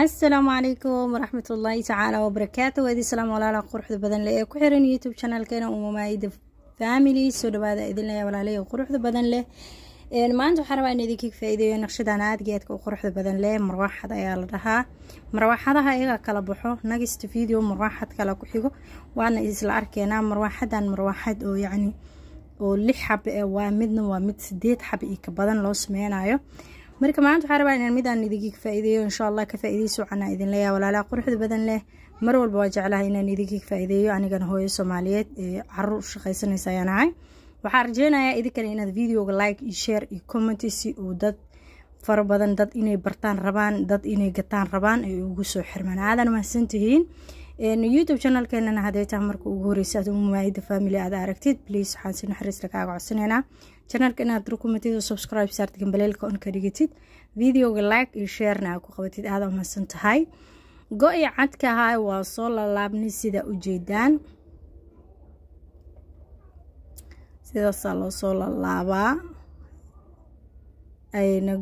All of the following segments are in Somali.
asalaamu calaykum waraxmat ullaahi tacaala wabarakaatu waadi salaam walaala quruxda badan leh ee ku xiran youtube chanalkeena umamaida family soo dhawaada idinlaya walaalaya quruxda badan leh maanta waxaa rabaa in idinka faa-iideeyo naqshadan aadgeedka u quruxda badan leh marwaaxad ayaa la dhahaa marwaaxadaha iyaga kala baxo nagista video marwaaxad kala ku xigo waana isla arkeenaa marwaaxadan marwaaxad oo yacni oo lix xab eh, waa midna waa mid sideed xab iyo ka badan loo sameynayo marka maanta waxaa rabaa inaan midaan idinka faa-iideeyo insha allah ka faa-iideyso canaa idin leeyaha walaalaa quruxda badan leh mar walba waa jeclaha inaan idinka faa-iideeyo anigana hooyo soomaaliyeed ee caruur shaqaysanaysa ayaan ahay waxaan rajeynayaa idinkana inaad videoga like iyo share iyo comment si uu dad fara badan dad inay bartaan rabaan dad inay gataan rabaan ay ugu soo xirmaan aadan mahadsantihiin youtube chanalkeenana hadeetaa marka ugu horeysa aad umaayida family aad aragtid please waxaan si naxariista kaaga codsaneynaa janalka inaad rukumatid oo subscribe saartid gambaleelka on ka dhigatid videoga like iyo sharena aad ku qabatid aada umahadsan tahay go-i cadka ahaa waa soo laalaabnay sida ujeedaan sidaasaa loosoo laalaabaa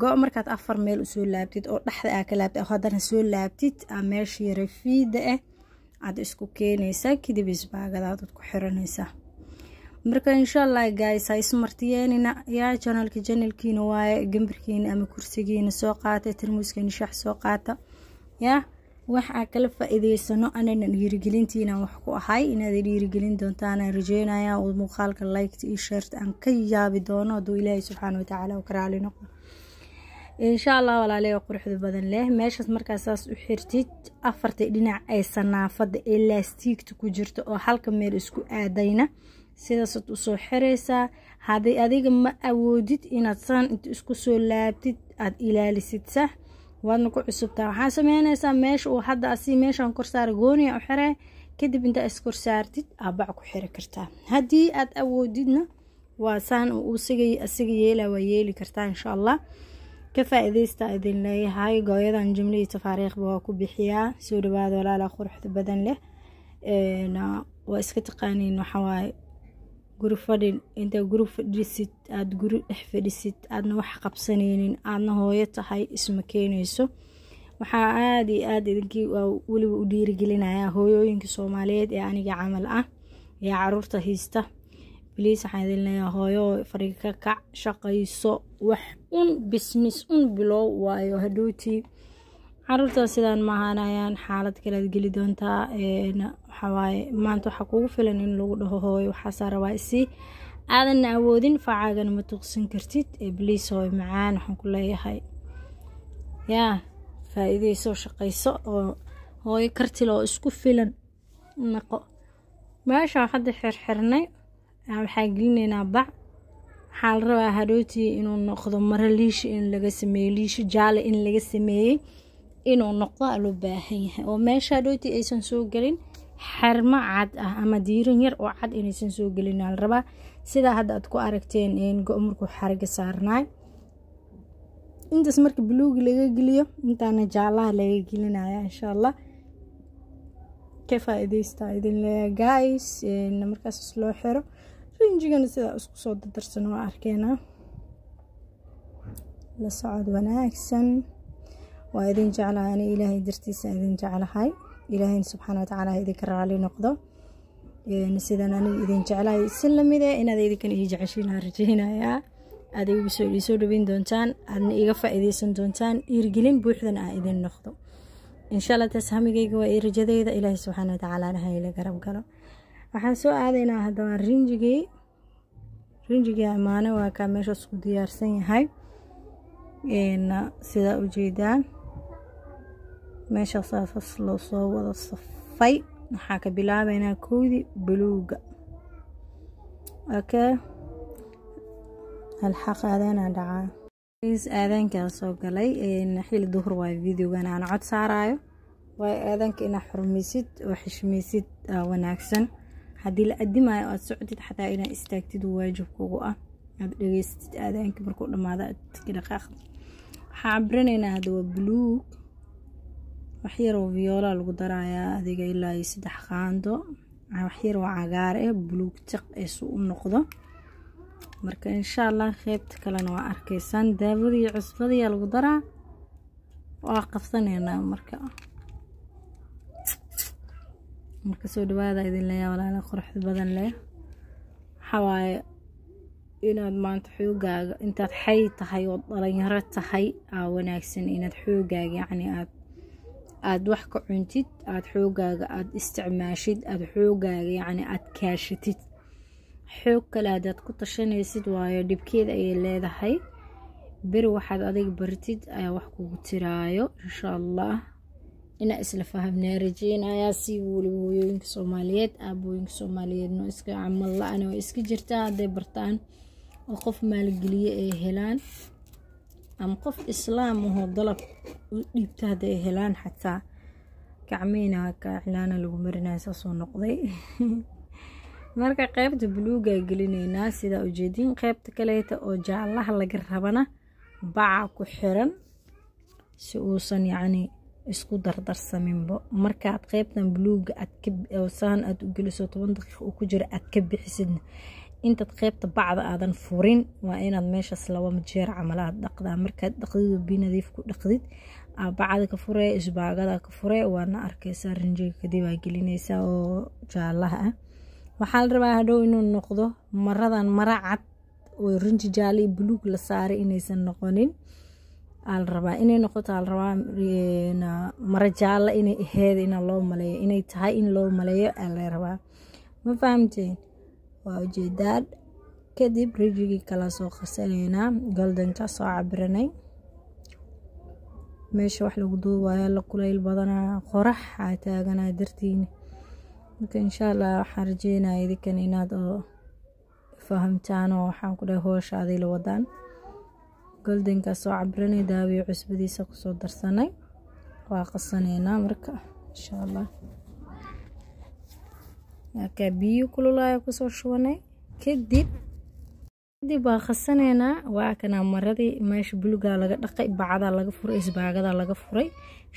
go markaad afar meel usoo laabtid oo dhexda aa ka laabtid haddana soo laabtid meesha yara fiida ah eh aad isku keenaysaa kadib isbaagadaad aad ku xiranaysaa marka insha allah gays ha ismartiyeenina yaa janalka janalkiina waaye gembarkiina ama kursigiina soo qaata tarmuuskiina shax soo qaata yaa wax aa kala faa-iideysano anana dhiirigelintiina wax ku ahay inaad dhiirigelin doontaana rajeynaya muuqaalka laygta iyo sheerta aan ka yaabi doono hadduu ilaahay subxaana watacaala u ka raali insha allah walaale oo quruxda badan leh meeshaas markaa saas u xirtid afarta dhinac ay sanaafada ee laastiigta ku jirta oo halka meel isku aadayna sidaasaad usoo xiraysaa hadday adiga ma awoodid inaad saan int isku soo laabtid aada ilaalisid sax waadna ku cusubtaa waxaa sameynaysaa meesha uu hadda asi meeshaan korsaara gooniya u xiree kadib intaa iskorsaartid aabac ku xiri kartaa haddii aad awoodidna waa saan uu isaga asiga yeela waa yeeli kartaa insha allah ka faa idin leeyahay gooyadan jimlihii tafaariikhba waa ku bixiyaa soo dhawaada walaala ah, quruxda badan leh waa iska taqaaniin waxawaaye guri fadhin inta guri fadhisid aad guri dhex fadhisid aadna wax qabsanaynin aadna hooyo tahay isma keenayso waxaa aada iyo aada idinkii weliba u dhiirigelinayaa hooyooyinka soomaaliyeed ee aniga camal ah ee caruurta haysta bliis waxaan idin leeyaha hooyo fariga ka kac shaqayso wax un bisnis un bilow waayo hadhowtii caruurta sidaan ma ahaanayaan xaalad kalead geli doontaa waxawaaye maanta waxaa kugu filan in lagu dhaho hooyo waxaasaa rabaa isi aadanna awoodin facaagana ma tuqsan kartid ee bliis hooyo macaan waxaan ku leeyahay yaa faa shaqayso oo hooyo kartiloo isku filan naqo meeshaa hadda xirxirnay waxaa gelineynaa bac waxaa la rabaa harootiga inuu noqdo mara liisha in laga sameeyo liishi jaale in laga sameeyey inuu noqdo aa loo baahan yahay oo meesha hadhootii aysan soo gelin xerma cad ah ama diirin yar oo cad inaysan soo gelin aa la rabaa sidaa hadda aad ku aragteen go markuu xariga saarnaay intaas marka buluugi laga geliyo intaana jaalaha laga gelinaya insha allah ka faa idin leeya guys markaas loo xiro rinjigana sidaa isku soo dadarsan waa arkeenaa la socod wanaagsan waa idin jeclahay ani ilaahay dartiisa idin jeclahay ilaahayna subxaana watacaala ha idinka raali noqdo sidaan aniga idin jeclahay si lamid ee eh, inaad idinkan ii jeceshiin aan rajaynayaa aad igu soo dhaweyn doontaan aadna iga faa'iideysan doontaan iirgelin buuxdan aa idin noqdo insha allah taas hamigayga waa ii rajadeyda ilaahay subxaana watacaala naha ila garab galo waxaan soo aadaynaa haddaba rinjigii rinjigii amaane waa kaa meeshaas ku diyaarsan yahay sidaa ujeedaan meeshaasaas soo wada safay waxaa ka bilaabaynaa kowdii baluuga okey alxaq aadaanaa dhacaa aadaankaa soo galay xili duhur waayo videogan aan cod saaraayo waayo aadaanka inaad xurmaysid oo xishmaysid ah, wanaagsan haddii la adimayo aad socotid xataa inaad istaagtid waajibkugu ah aad dhegeystid aadaanka markuu dhamaado aadkidhaqaaqd waxaa cabiranaynaa hadda waa buluug waxyaroo viyoolaa lagu darayaa adiga ilaa iyo saddex qaando waxyaroo cagaar eh bluug tiq ee su u noqdo marka inshaa allah qeybta kalena waa arkaysaan daawadiiyo cusbadiiyaa lagu daraa waa qabsanaynaa marka marka soo dhawaada idin leeyaa walaala quruxda badan leh waxaa waaye inaad maanta xoogaaga intaad xay tahay ood dhalinyaro tahay aa wanaagsan inaad xoogaaga yacni aad aada wax ka cuntid aada xoogaaga aad isticmaashid aad xoogaaga yacni aada kaashatid xoog kale hadaad ku tashanaysid waayo dhibkeeda ayay leedahay beri waxaad adig bartid ayaa wax kugu tiraayo insha allah inaa isla fahamnaa rajeynayaa si weliba hooyooyinka soomaaliyeed aabooyinka soomaaliyeedno iska camal la-ana way iska jirtaa hadday bartaan oo qof maalgeliye ay helaan ama qof islaam ahoo dalab u dhiibta hadday helaan xataa gacmeyna kaacilaana lagu marinaya saasoo noqday marka qeybta buluugaa gelinaynaa sidaa ujeediin qeybta kaleeta oo jaallaha laga rabana baca ku xiran si uusan yacnii isku dardarsaminbo markaad qeybtan buluuga saan aad u geliso toban daqiiq uu ku jiro aad ka bixisidna intaad qeybta bacda aadan furin waa inaad meeshaas laba jeer camal aad dhaqdaa markaad dhaqdidu bi nadiif ku dhaqdid bacda ka furee isbaagada ka furee waadna arkaysaa rinjiga kadib aa oo jaalaha ah waxaa la rabaa hadhow inuu noqdo maradan mara cad oo rinji jaala buluug la saaray inaysan noqonin aala rabaa inay noqoto aala rabaa eh, mara jaalla inay aheeda inaa loo maleeyo inay tahay in loo maleeyo aala rabaa ma fahamteen waa ujeedaad kadib rijigii kala soo qarsanaynaa goldanka soo cabiranay meesha wax lagu duubayo la kulayl badanaa qoraxaa taaganaa dartiina marka inshaa allah waxaan rajeynaya idinkan inaad oo fahamtaan oo waxaan ku dhahay hoosha la wadaan galdankaas oo cabiranay daawiyo cusbadiisa kusoo darsanay waa qasanaynaa marka insha allah markaa biyo kululaaya kusoo shubanay kadib kadib waa qasanaynaa waa kanaa maradii meesha bulugaa laga dhaqay bacdaa laga furay isbaagadaa laga furay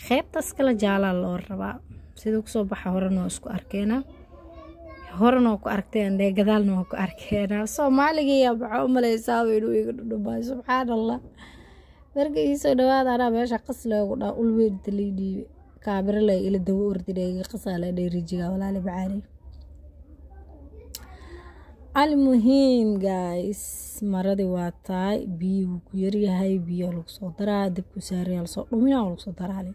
qeybtaas kala jaalaa loo rabaa siduu kusoo baxa horena waa isku arkeenaa horena ku arkteen gadaalna ku arkeen soomaaligiiya maxaa umaleysaa inuu iga dhudhumaa subxaan allah marka iisoo dhawaad anaa meesha qas loogu dhaa ulweynta lii dhiibe kaabirala ila dawo iga ordinayga qasaala dheerijiga walaali macaani almuhiim guys maradi waa tahay biyuhu ku yaryahay biyo lagu soo daraa dabku saaraya lasoo dhumina lagusoo daraale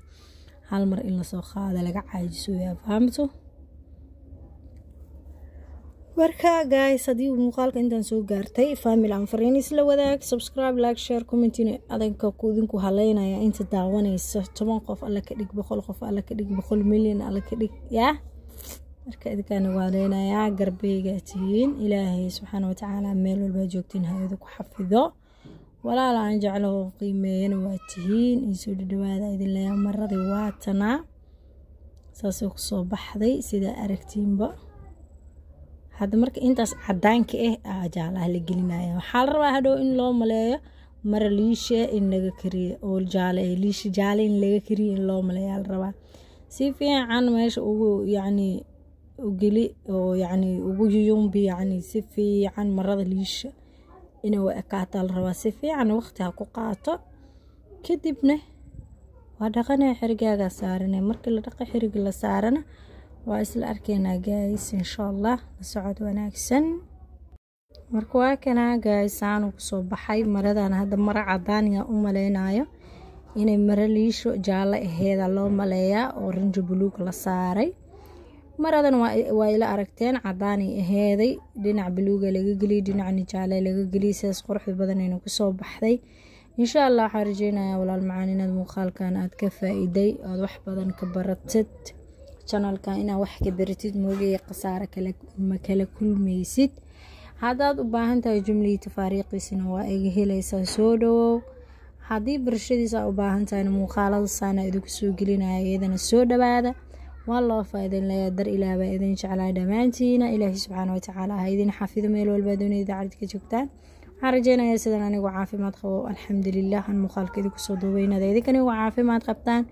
hal mar in lasoo qaada laga caajisooyaa fahamto marka guys haddii muuqaalka intaan soo gaartay famil aan fariin wadaag subscribe like share commentin adanka idinku haleynaya inta daawanaysa toban qof alla ka dhig boqol qof alla ka dhig boqol milyan alla ka dhig yaa marka idinkaana waaleynayaa garbeygaa tihiin ilaahay subxaana watacaala meel walbaa joogtiin hayada ku xafido walaal aan jeclaho qiimeeyana waa tihiin insoo dhadhawaada idin leeyaa maradii waatanaa saasay kusoo baxday sidaa aragtiinba hadda marka intaas cadaanka eh, ah aa jaalaha la gelinaya waxaa la rabaa hadhow in loo maleeyo mara liishe in laga kariyo oo jaaliisha eh, jaale in laga kariyo in loo maleeyaa la rabaa si fiican meesha ugu yacni ugeli oo yacni ugu yuyumbi yacni si fiican marada liisha inay u ekaataa la rabaa si fiican waqti ha ku qaato kadibna waa dhaqanaya xerigaagaa saarane markii la dhaqa xeriga la saarana waa isla arkeynaa gays insha allah la socod wanaagsan marka waa kanaa aanu kusoo baxay maradan hadda mara cadaaniga u maleynayo inay maro liisho jaallo aheeda loo maleeyaa oo ranjo buluug la saaray maradan waa ila aragteen cadaanay aheeday dhinac buluuga laga geliyay dhinacna jaale laga geliyay sidaas quruxda badanayna kusoo baxday insha allah waxaan rajeynayaa walaal macaan inaad muuqaalkan aad ka faaiday iiday ood wax badan ka baratid janalkan inaa wax ka baratid moogaya khasaare ma kala kulmaysid hadaad u baahan tahay jumlihii tafaariiqiisina waa iga helaysaa soo dhawow haddii barashadiisa u baahan tahayna muuqaalada saana idinku soo gelinaya iyadana soo dhabaada waa loo faa-idin leeyaa dar ilaah baa idin jeclaa dhammaantiina ilaahi subxaana watacaala ha idin xafido meel walba duniya idaacad joogtaan waxaan rajeynayaa sidan anigu caafimaad qabo alxamdulilah an muuqaalka idinku soo duuba inaad idinkanigu caafimaad qabtaan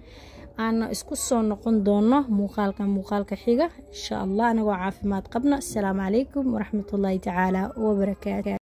aana isku soo noqon doono muuqaalkan muuqaalka xiga insha allah anagoo caafimaad qabna assalaamu calaykum waraxmatullaahi tacaala wabarakaatu